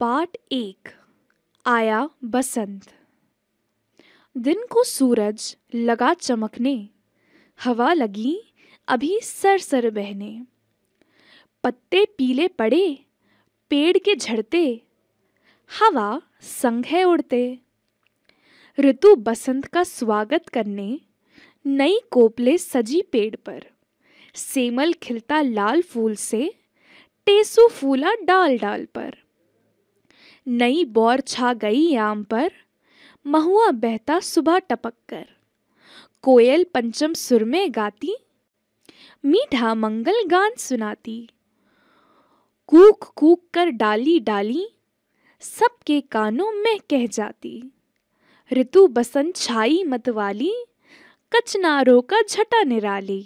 part एक आया बसंत दिन को सूरज लगा चमकने हवा लगी अभी सर सर बहने पत्ते पीले पड़े पेड़ के झड़ते हवा संग है उड़ते ऋतु बसंत का स्वागत करने नई कोपले सजी पेड़ पर सेमल खिलता लाल फूल से टेसू फूला डाल डाल पर नई बौर छा गई आम पर महुआ बहता सुबह टपक कर कोयल पंचम सुर में गाती मीठा मंगल गान सुनाती कूक कूक कर डाली डाली सबके कानों में कह जाती ऋतु बसंत छाई मतवाली कचनारों का झटा निराली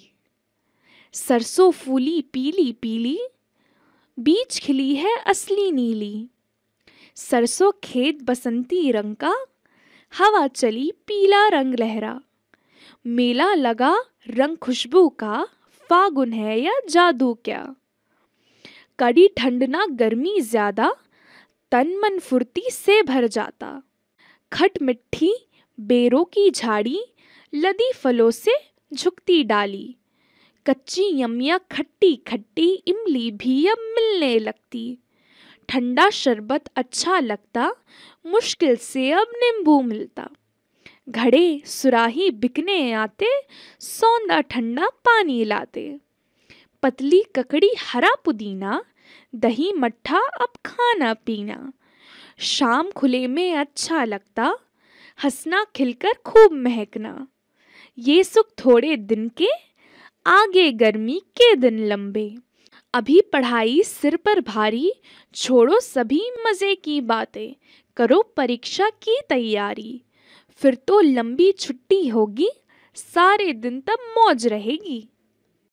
सरसों फूली पीली पीली बीच खिली है असली नीली सरसों खेत बसंती रंग का हवा चली पीला रंग लहरा मेला लगा रंग खुशबू का फागुन है या जादू क्या कड़ी ठंड ना गर्मी ज्यादा तन मन फुर्ती से भर जाता खट मिट्टी बेरों की झाड़ी लदी फलों से झुकती डाली कच्ची यमिया खट्टी खट्टी इमली भी अब मिलने लगती ठंडा शरबत अच्छा लगता मुश्किल से अब नींबू मिलता घड़े सुराही बिकने आते सौंदा ठंडा पानी लाते पतली ककड़ी हरा पुदीना दही मट्ठा अब खाना पीना शाम खुले में अच्छा लगता हंसना खिलकर खूब महकना ये सुख थोड़े दिन के आगे गर्मी के दिन लंबे अभी पढ़ाई सिर पर भारी छोड़ो सभी मज़े की बातें करो परीक्षा की तैयारी फिर तो लंबी छुट्टी होगी सारे दिन तब मौज रहेगी